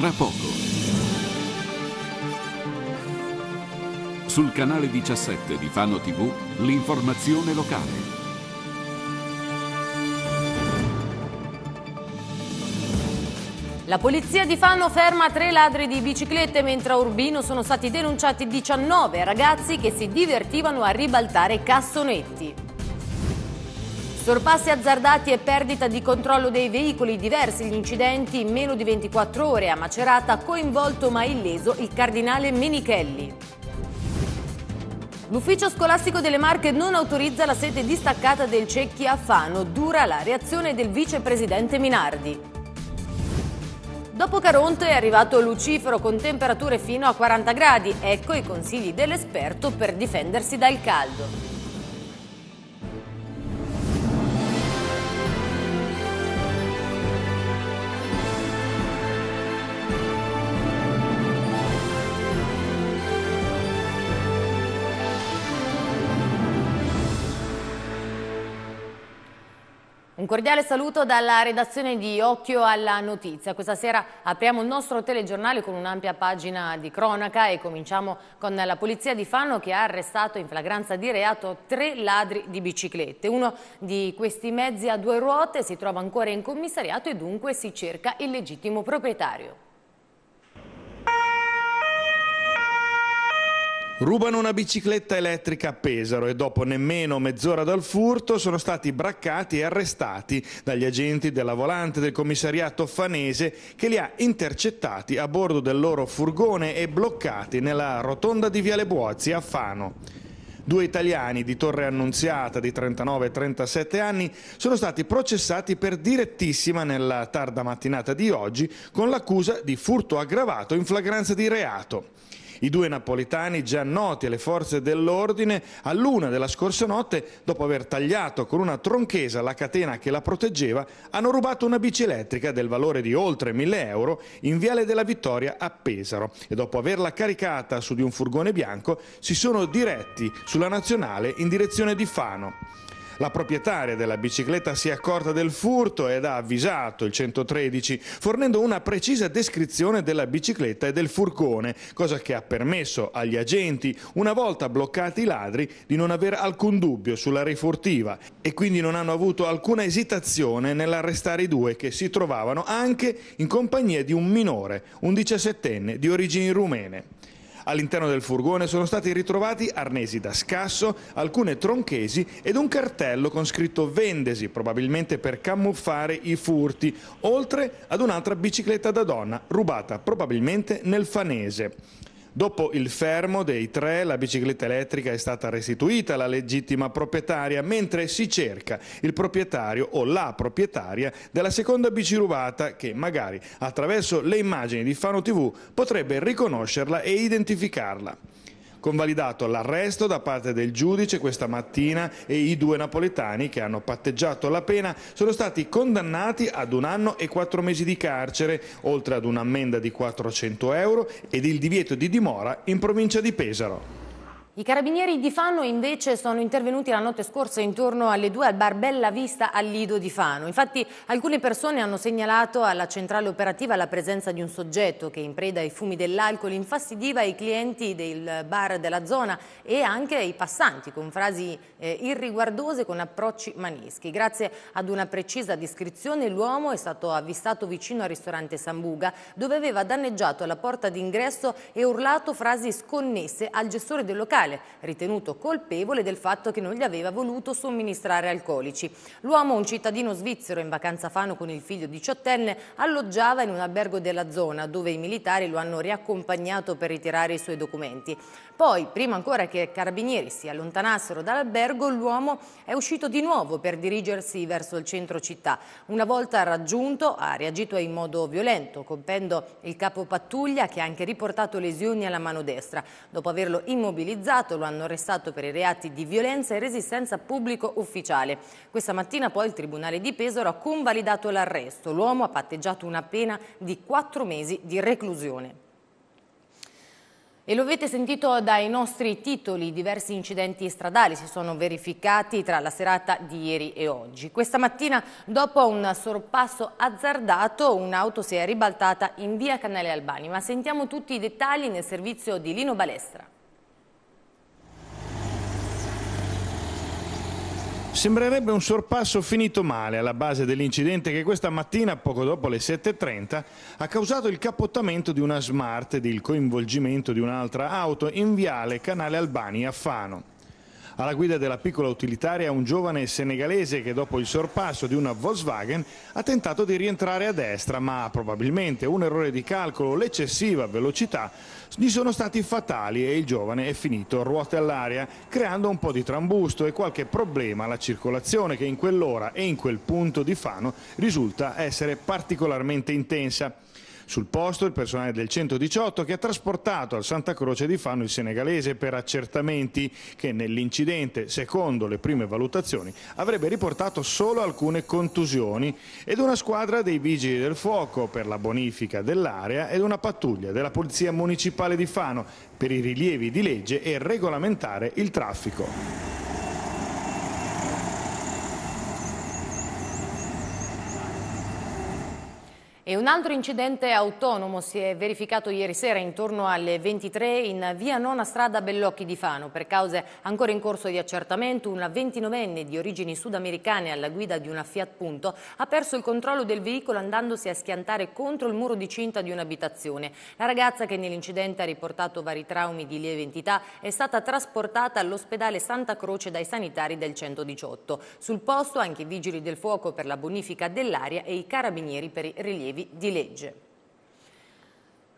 Tra poco. Sul canale 17 di Fano TV, l'informazione locale. La polizia di Fano ferma tre ladri di biciclette mentre a Urbino sono stati denunciati 19 ragazzi che si divertivano a ribaltare cassonetti. Sorpassi azzardati e perdita di controllo dei veicoli, diversi gli incidenti in meno di 24 ore. A Macerata coinvolto ma illeso il cardinale Menichelli. L'ufficio scolastico delle Marche non autorizza la sede distaccata del Cecchi a Fano. Dura la reazione del vicepresidente Minardi. Dopo Caronte è arrivato Lucifero con temperature fino a 40 gradi. Ecco i consigli dell'esperto per difendersi dal caldo. cordiale saluto dalla redazione di Occhio alla Notizia. Questa sera apriamo il nostro telegiornale con un'ampia pagina di cronaca e cominciamo con la polizia di Fanno che ha arrestato in flagranza di reato tre ladri di biciclette. Uno di questi mezzi a due ruote si trova ancora in commissariato e dunque si cerca il legittimo proprietario. Rubano una bicicletta elettrica a Pesaro e dopo nemmeno mezz'ora dal furto sono stati braccati e arrestati dagli agenti della volante del commissariato fanese che li ha intercettati a bordo del loro furgone e bloccati nella rotonda di Viale Buozzi a Fano. Due italiani di Torre Annunziata di 39 e 37 anni sono stati processati per direttissima nella tarda mattinata di oggi con l'accusa di furto aggravato in flagranza di reato. I due napoletani, già noti alle forze dell'ordine, all'una della scorsa notte, dopo aver tagliato con una tronchesa la catena che la proteggeva, hanno rubato una bici elettrica del valore di oltre 1000 euro in Viale della Vittoria a Pesaro e dopo averla caricata su di un furgone bianco si sono diretti sulla nazionale in direzione di Fano. La proprietaria della bicicletta si è accorta del furto ed ha avvisato il 113 fornendo una precisa descrizione della bicicletta e del furgone, cosa che ha permesso agli agenti, una volta bloccati i ladri, di non avere alcun dubbio sulla rifurtiva e quindi non hanno avuto alcuna esitazione nell'arrestare i due che si trovavano anche in compagnia di un minore, un 17enne di origini rumene. All'interno del furgone sono stati ritrovati arnesi da scasso, alcune tronchesi ed un cartello con scritto vendesi, probabilmente per camuffare i furti, oltre ad un'altra bicicletta da donna rubata probabilmente nel fanese. Dopo il fermo dei tre, la bicicletta elettrica è stata restituita alla legittima proprietaria, mentre si cerca il proprietario o la proprietaria della seconda bici rubata che magari attraverso le immagini di Fano TV potrebbe riconoscerla e identificarla. Convalidato l'arresto da parte del giudice questa mattina e i due napoletani che hanno patteggiato la pena sono stati condannati ad un anno e quattro mesi di carcere, oltre ad un'ammenda di 400 euro ed il divieto di dimora in provincia di Pesaro. I carabinieri di Fano invece sono intervenuti la notte scorsa intorno alle 2 al bar Bella Vista al Lido di Fano. Infatti alcune persone hanno segnalato alla centrale operativa la presenza di un soggetto che in preda ai fumi dell'alcol infastidiva i clienti del bar della zona e anche i passanti con frasi eh, irriguardose con approcci maneschi. Grazie ad una precisa descrizione l'uomo è stato avvistato vicino al ristorante Sambuga dove aveva danneggiato la porta d'ingresso e urlato frasi sconnesse al gestore del locale Mondiale, ritenuto colpevole del fatto che non gli aveva voluto somministrare alcolici. L'uomo, un cittadino svizzero in vacanza a Fano con il figlio diciottenne, alloggiava in un albergo della zona dove i militari lo hanno riaccompagnato per ritirare i suoi documenti. Poi, prima ancora che i carabinieri si allontanassero dall'albergo, l'uomo è uscito di nuovo per dirigersi verso il centro città. Una volta raggiunto, ha reagito in modo violento, colpendo il capo pattuglia che ha anche riportato lesioni alla mano destra. Dopo averlo immobilizzato, lo hanno arrestato per i reati di violenza e resistenza pubblico ufficiale. Questa mattina poi il Tribunale di Pesaro ha convalidato l'arresto. L'uomo ha patteggiato una pena di quattro mesi di reclusione. E lo avete sentito dai nostri titoli, diversi incidenti stradali si sono verificati tra la serata di ieri e oggi. Questa mattina, dopo un sorpasso azzardato, un'auto si è ribaltata in via Canale Albani, ma sentiamo tutti i dettagli nel servizio di Lino Balestra. Sembrerebbe un sorpasso finito male alla base dell'incidente che questa mattina, poco dopo le 7.30, ha causato il capottamento di una Smart ed il coinvolgimento di un'altra auto in viale Canale Albani a Fano. Alla guida della piccola utilitaria un giovane senegalese che dopo il sorpasso di una Volkswagen ha tentato di rientrare a destra, ma probabilmente un errore di calcolo, l'eccessiva velocità gli sono stati fatali e il giovane è finito ruote all'aria, creando un po' di trambusto e qualche problema alla circolazione che in quell'ora e in quel punto di Fano risulta essere particolarmente intensa. Sul posto il personale del 118 che ha trasportato al Santa Croce di Fano il senegalese per accertamenti che nell'incidente, secondo le prime valutazioni, avrebbe riportato solo alcune contusioni ed una squadra dei vigili del fuoco per la bonifica dell'area ed una pattuglia della Polizia Municipale di Fano per i rilievi di legge e regolamentare il traffico. E un altro incidente autonomo si è verificato ieri sera intorno alle 23 in via Nona Strada Bellocchi di Fano. Per cause ancora in corso di accertamento, una 29enne di origini sudamericane alla guida di una Fiat Punto ha perso il controllo del veicolo andandosi a schiantare contro il muro di cinta di un'abitazione. La ragazza che nell'incidente ha riportato vari traumi di lieve entità è stata trasportata all'ospedale Santa Croce dai sanitari del 118. Sul posto anche i vigili del fuoco per la bonifica dell'aria e i carabinieri per i rilievi motivi di legge.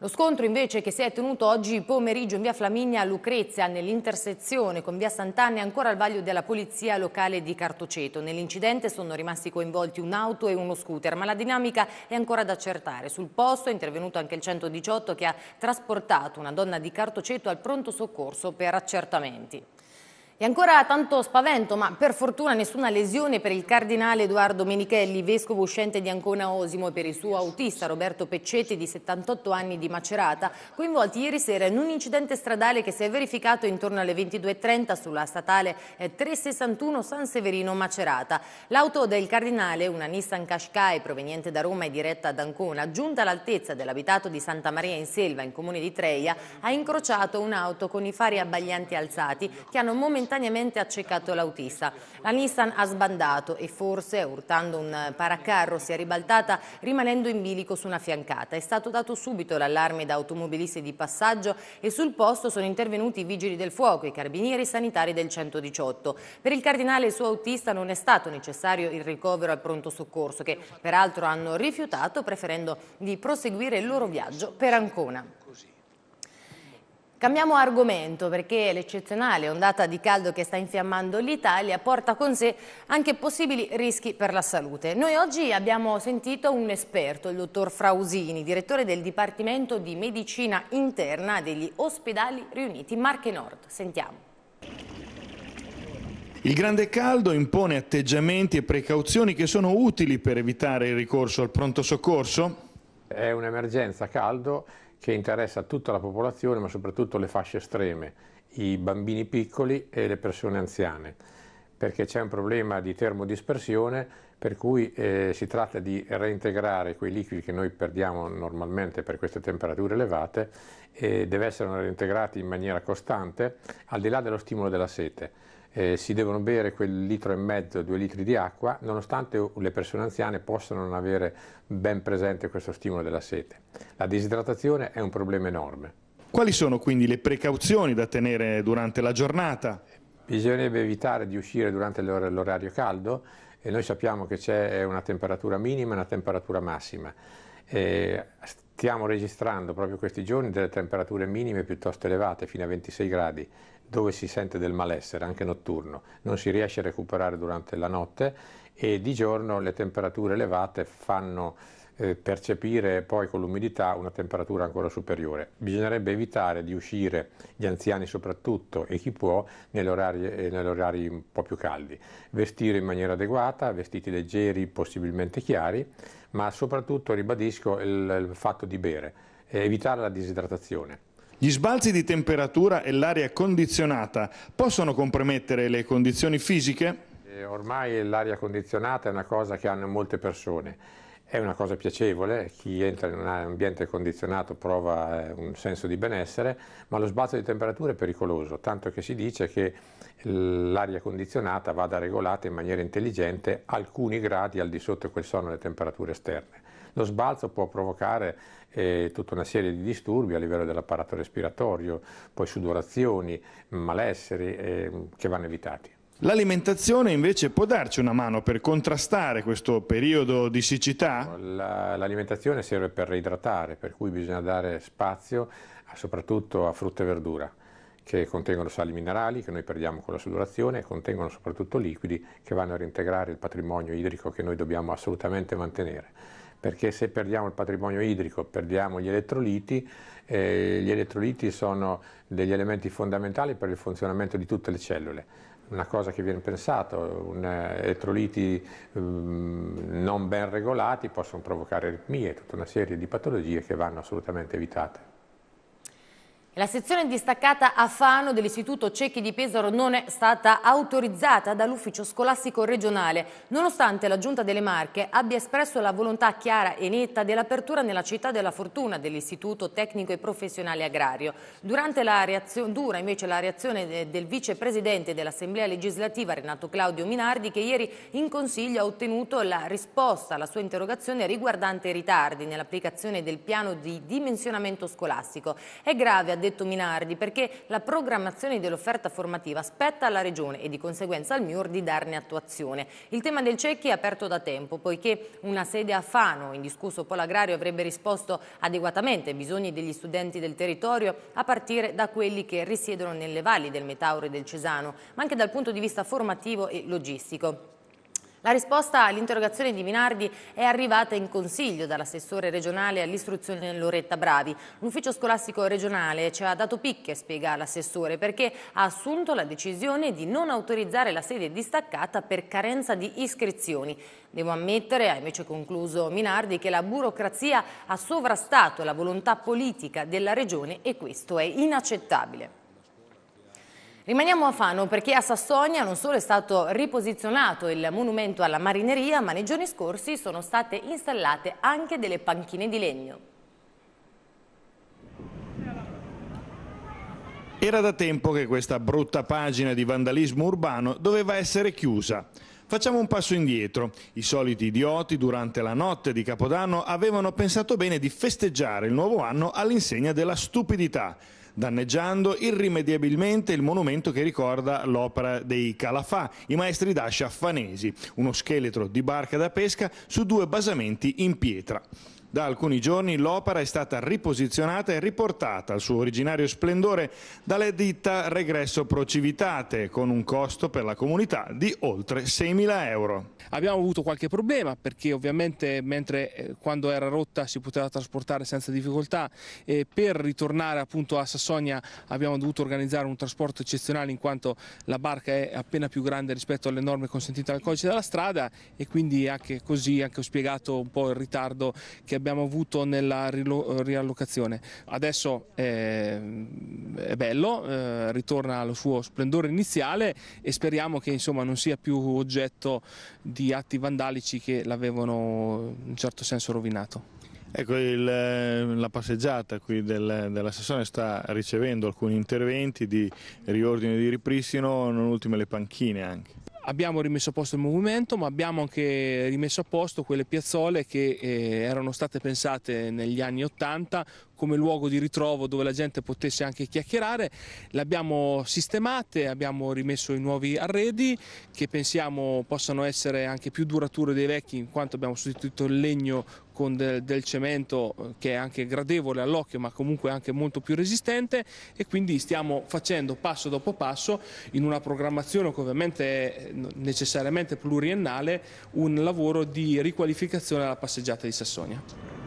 Lo scontro invece che si è tenuto oggi pomeriggio in via Flaminia a Lucrezia, nell'intersezione con via Sant'Anna, è ancora al vaglio della polizia locale di Cartoceto. Nell'incidente sono rimasti coinvolti un'auto e uno scooter, ma la dinamica è ancora da accertare. Sul posto è intervenuto anche il 118 che ha trasportato una donna di Cartoceto al pronto soccorso per accertamenti. E ancora tanto spavento, ma per fortuna nessuna lesione per il cardinale Edoardo Menichelli, vescovo uscente di Ancona Osimo e per il suo autista Roberto Peccetti di 78 anni di Macerata, coinvolti ieri sera in un incidente stradale che si è verificato intorno alle 22.30 sulla statale 361 eh, San Severino Macerata. L'auto del cardinale, una Nissan Qashqai proveniente da Roma e diretta ad Ancona, giunta all'altezza dell'abitato di Santa Maria in Selva in comune di Treia, ha incrociato un'auto con i fari abbaglianti alzati che hanno momentaneamente momentaneamente accecato l'autista. La Nissan ha sbandato e forse, urtando un paracarro, si è ribaltata rimanendo in bilico su una fiancata. È stato dato subito l'allarme da automobilisti di passaggio e sul posto sono intervenuti i vigili del fuoco, i carabinieri sanitari del 118. Per il cardinale e il suo autista non è stato necessario il ricovero al pronto soccorso, che peraltro hanno rifiutato preferendo di proseguire il loro viaggio per Ancona. Cambiamo argomento perché l'eccezionale ondata di caldo che sta infiammando l'Italia porta con sé anche possibili rischi per la salute. Noi oggi abbiamo sentito un esperto, il dottor Frausini, direttore del Dipartimento di Medicina Interna degli Ospedali Riuniti Marche Nord. Sentiamo. Il grande caldo impone atteggiamenti e precauzioni che sono utili per evitare il ricorso al pronto soccorso? È un'emergenza caldo che interessa tutta la popolazione, ma soprattutto le fasce estreme, i bambini piccoli e le persone anziane, perché c'è un problema di termodispersione per cui eh, si tratta di reintegrare quei liquidi che noi perdiamo normalmente per queste temperature elevate e deve essere reintegrati in maniera costante al di là dello stimolo della sete. Eh, si devono bere quel litro e mezzo, due litri di acqua, nonostante le persone anziane possano non avere ben presente questo stimolo della sete. La disidratazione è un problema enorme. Quali sono quindi le precauzioni da tenere durante la giornata? Bisognerebbe evitare di uscire durante l'orario caldo, e noi sappiamo che c'è una temperatura minima e una temperatura massima. E stiamo registrando proprio questi giorni delle temperature minime piuttosto elevate, fino a 26 gradi, dove si sente del malessere, anche notturno, non si riesce a recuperare durante la notte e di giorno le temperature elevate fanno eh, percepire poi con l'umidità una temperatura ancora superiore. Bisognerebbe evitare di uscire, gli anziani soprattutto e chi può, negli orari, eh, negli orari un po' più caldi. Vestire in maniera adeguata, vestiti leggeri, possibilmente chiari, ma soprattutto ribadisco il, il fatto di bere, evitare la disidratazione. Gli sbalzi di temperatura e l'aria condizionata possono compromettere le condizioni fisiche? Eh, ormai l'aria condizionata è una cosa che hanno molte persone è una cosa piacevole, chi entra in un ambiente condizionato prova eh, un senso di benessere, ma lo sbalzo di temperatura è pericoloso, tanto che si dice che l'aria condizionata vada regolata in maniera intelligente alcuni gradi al di sotto quelle sono le temperature esterne. Lo sbalzo può provocare eh, tutta una serie di disturbi a livello dell'apparato respiratorio, poi sudorazioni, malesseri eh, che vanno evitati. L'alimentazione invece può darci una mano per contrastare questo periodo di siccità? L'alimentazione serve per reidratare, per cui bisogna dare spazio a, soprattutto a frutta e verdura che contengono sali minerali che noi perdiamo con la sudorazione e contengono soprattutto liquidi che vanno a reintegrare il patrimonio idrico che noi dobbiamo assolutamente mantenere perché se perdiamo il patrimonio idrico perdiamo gli elettroliti, eh, gli elettroliti sono degli elementi fondamentali per il funzionamento di tutte le cellule una cosa che viene pensata, eh, elettroliti ehm, non ben regolati possono provocare aritmie, tutta una serie di patologie che vanno assolutamente evitate. La sezione distaccata a Fano dell'Istituto Cecchi di Pesaro non è stata autorizzata dall'Ufficio Scolastico Regionale, nonostante la Giunta delle Marche abbia espresso la volontà chiara e netta dell'apertura nella città della fortuna dell'Istituto Tecnico e Professionale Agrario. Durante la Reazione, dura invece la reazione del vicepresidente dell'Assemblea legislativa Renato Claudio Minardi che ieri in Consiglio ha ottenuto la risposta alla sua interrogazione riguardante i ritardi nell'applicazione del piano di dimensionamento scolastico. È grave a detto Minardi, perché la programmazione dell'offerta formativa spetta alla Regione e di conseguenza al MIUR di darne attuazione. Il tema del CECCHI è aperto da tempo, poiché una sede a Fano, indiscusso polo agrario, avrebbe risposto adeguatamente ai bisogni degli studenti del territorio, a partire da quelli che risiedono nelle valli del Metauro e del Cesano, ma anche dal punto di vista formativo e logistico. La risposta all'interrogazione di Minardi è arrivata in consiglio dall'assessore regionale all'istruzione Loretta Bravi. L'ufficio scolastico regionale ci ha dato picche, spiega l'assessore, perché ha assunto la decisione di non autorizzare la sede distaccata per carenza di iscrizioni. Devo ammettere, ha invece concluso Minardi, che la burocrazia ha sovrastato la volontà politica della regione e questo è inaccettabile. Rimaniamo a Fano perché a Sassonia non solo è stato riposizionato il monumento alla marineria, ma nei giorni scorsi sono state installate anche delle panchine di legno. Era da tempo che questa brutta pagina di vandalismo urbano doveva essere chiusa. Facciamo un passo indietro. I soliti idioti durante la notte di Capodanno avevano pensato bene di festeggiare il nuovo anno all'insegna della stupidità danneggiando irrimediabilmente il monumento che ricorda l'opera dei Calafà, i maestri d'ascia affanesi, uno scheletro di barca da pesca su due basamenti in pietra. Da alcuni giorni l'opera è stata riposizionata e riportata al suo originario splendore dalle ditta Regresso Procivitate con un costo per la comunità di oltre 6.000 euro. Abbiamo avuto qualche problema perché ovviamente mentre eh, quando era rotta si poteva trasportare senza difficoltà e per ritornare appunto a Sassonia abbiamo dovuto organizzare un trasporto eccezionale in quanto la barca è appena più grande rispetto alle norme consentite dal codice della strada e quindi anche così anche ho spiegato un po' il ritardo che abbiamo abbiamo avuto nella riallocazione. Adesso è, eh, è bello, eh, ritorna allo suo splendore iniziale e speriamo che insomma, non sia più oggetto di atti vandalici che l'avevano in un certo senso rovinato. Ecco, il, eh, la passeggiata qui del, dell'assessore sta ricevendo alcuni interventi di riordine e di ripristino, non ultime le panchine anche. Abbiamo rimesso a posto il movimento, ma abbiamo anche rimesso a posto quelle piazzole che eh, erano state pensate negli anni Ottanta come luogo di ritrovo dove la gente potesse anche chiacchierare. Le abbiamo sistemate, abbiamo rimesso i nuovi arredi che pensiamo possano essere anche più durature dei vecchi in quanto abbiamo sostituito il legno con del, del cemento eh, che è anche gradevole all'occhio ma comunque anche molto più resistente e quindi stiamo facendo passo dopo passo in una programmazione che ovviamente è eh, necessariamente pluriennale un lavoro di riqualificazione alla passeggiata di Sassonia.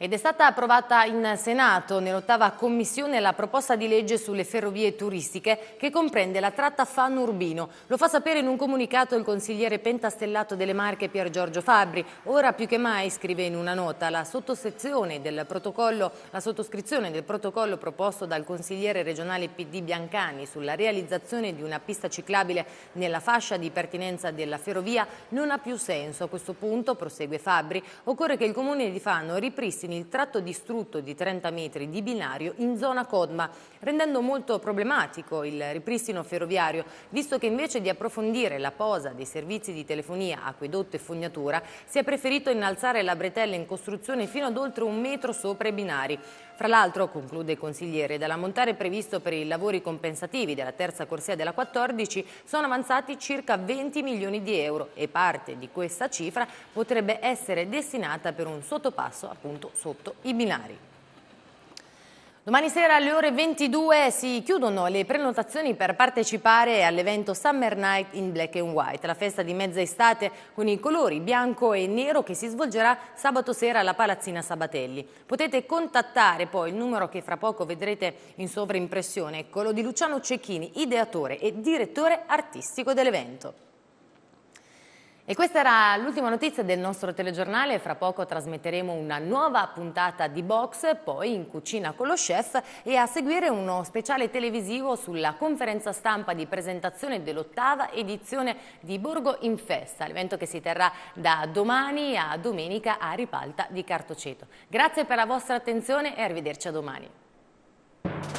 Ed è stata approvata in Senato, nell'ottava commissione, la proposta di legge sulle ferrovie turistiche che comprende la tratta Fan-Urbino. Lo fa sapere in un comunicato il consigliere pentastellato delle Marche Pier Giorgio Fabri. Ora più che mai, scrive in una nota, la, del la sottoscrizione del protocollo proposto dal consigliere regionale PD Biancani sulla realizzazione di una pista ciclabile nella fascia di pertinenza della ferrovia non ha più senso. A questo punto, prosegue Fabri, occorre che il comune di Fano ripristini in il tratto distrutto di 30 metri di binario in zona Codma, rendendo molto problematico il ripristino ferroviario, visto che invece di approfondire la posa dei servizi di telefonia, acquedotto e fognatura, si è preferito innalzare la bretella in costruzione fino ad oltre un metro sopra i binari. Fra l'altro, conclude il consigliere, dall'ammontare previsto per i lavori compensativi della terza corsia della 14 sono avanzati circa 20 milioni di euro e parte di questa cifra potrebbe essere destinata per un sottopasso appunto sotto i binari. Domani sera alle ore 22 si chiudono le prenotazioni per partecipare all'evento Summer Night in Black and White, la festa di mezza estate con i colori bianco e nero che si svolgerà sabato sera alla Palazzina Sabatelli. Potete contattare poi il numero che fra poco vedrete in sovrimpressione, quello di Luciano Cecchini, ideatore e direttore artistico dell'evento. E questa era l'ultima notizia del nostro telegiornale, fra poco trasmetteremo una nuova puntata di Box, poi in cucina con lo chef e a seguire uno speciale televisivo sulla conferenza stampa di presentazione dell'ottava edizione di Borgo in Festa, l'evento che si terrà da domani a domenica a Ripalta di Cartoceto. Grazie per la vostra attenzione e arrivederci a domani.